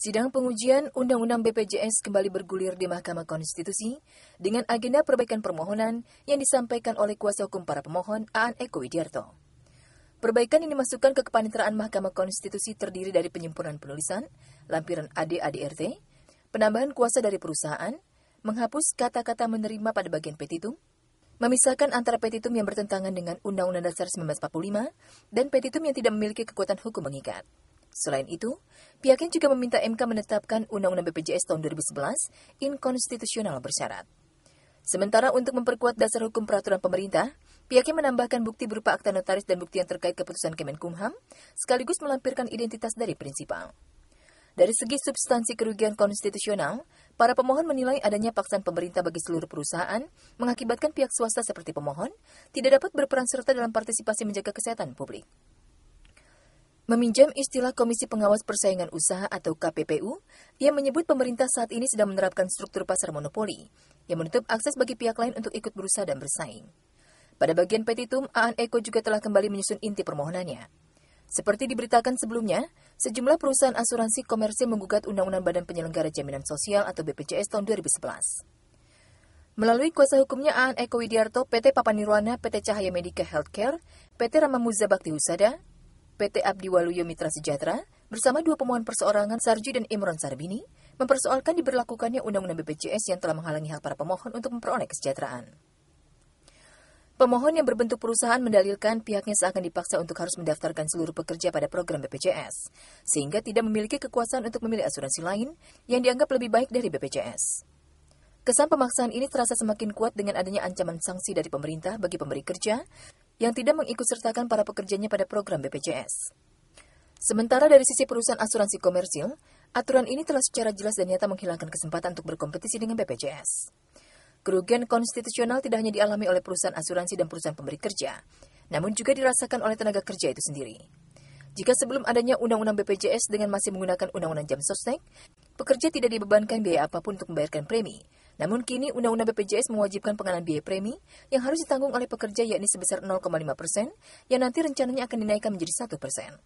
Sidang pengujian Undang-Undang BPJS kembali bergulir di Mahkamah Konstitusi dengan agenda perbaikan permohonan yang disampaikan oleh kuasa hukum para pemohon Aan Eko Widiarto. Perbaikan yang dimasukkan ke kepanitraan Mahkamah Konstitusi terdiri dari penyempurnaan penulisan, lampiran AD-ADRT, penambahan kuasa dari perusahaan, menghapus kata-kata menerima pada bagian petitum, memisahkan antara petitum yang bertentangan dengan Undang-Undang Dasar 1945 dan petitum yang tidak memiliki kekuatan hukum mengikat. Selain itu, pihaknya juga meminta MK menetapkan Undang-Undang BPJS tahun 2011 inkonstitusional bersyarat. Sementara untuk memperkuat dasar hukum peraturan pemerintah, pihaknya menambahkan bukti berupa akta notaris dan bukti yang terkait keputusan Kemenkumham, sekaligus melampirkan identitas dari prinsipal. Dari segi substansi kerugian konstitusional, para pemohon menilai adanya paksaan pemerintah bagi seluruh perusahaan mengakibatkan pihak swasta seperti pemohon tidak dapat berperan serta dalam partisipasi menjaga kesehatan publik. Meminjam istilah Komisi Pengawas Persaingan Usaha atau KPPU, ia menyebut pemerintah saat ini sedang menerapkan struktur pasar monopoli yang menutup akses bagi pihak lain untuk ikut berusaha dan bersaing. Pada bagian petitum, Aan Eko juga telah kembali menyusun inti permohonannya. Seperti diberitakan sebelumnya, sejumlah perusahaan asuransi komersil menggugat Undang-Undang Badan Penyelenggara Jaminan Sosial atau BPJS tahun 2011. Melalui kuasa hukumnya Aan Eko Widiarto, PT Papanirwana, PT Cahaya Medica Healthcare, PT Ramamuzabakti Bakti Husada, PT Abdi Waluyo Mitra Sejahtera bersama dua pemohon perseorangan Sarji dan Imron Sarbini mempersoalkan diberlakukannya Undang-Undang BPJS yang telah menghalangi hak para pemohon untuk memperoleh kesejahteraan. Pemohon yang berbentuk perusahaan mendalilkan pihaknya seakan dipaksa untuk harus mendaftarkan seluruh pekerja pada program BPJS, sehingga tidak memiliki kekuasaan untuk memilih asuransi lain yang dianggap lebih baik dari BPJS. Kesan pemaksaan ini terasa semakin kuat dengan adanya ancaman sanksi dari pemerintah bagi pemberi kerja yang tidak mengikutsertakan para pekerjanya pada program BPJS. Sementara dari sisi perusahaan asuransi komersil, aturan ini telah secara jelas dan nyata menghilangkan kesempatan untuk berkompetisi dengan BPJS. Kerugian konstitusional tidak hanya dialami oleh perusahaan asuransi dan perusahaan pemberi kerja, namun juga dirasakan oleh tenaga kerja itu sendiri. Jika sebelum adanya Undang-Undang BPJS dengan masih menggunakan Undang-Undang Jam Sosnek, pekerja tidak dibebankan biaya apapun untuk membayarkan premi, namun kini Undang-Undang BPJS mewajibkan pengenaan biaya premi yang harus ditanggung oleh pekerja yakni sebesar 0,5 persen yang nanti rencananya akan dinaikkan menjadi 1 persen.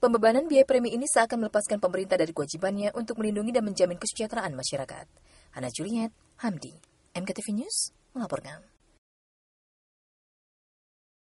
Pembebanan biaya premi ini seakan melepaskan pemerintah dari kewajibannya untuk melindungi dan menjamin kesejahteraan masyarakat. Ana Juliet, Hamdi, MKTV News, melaporkan.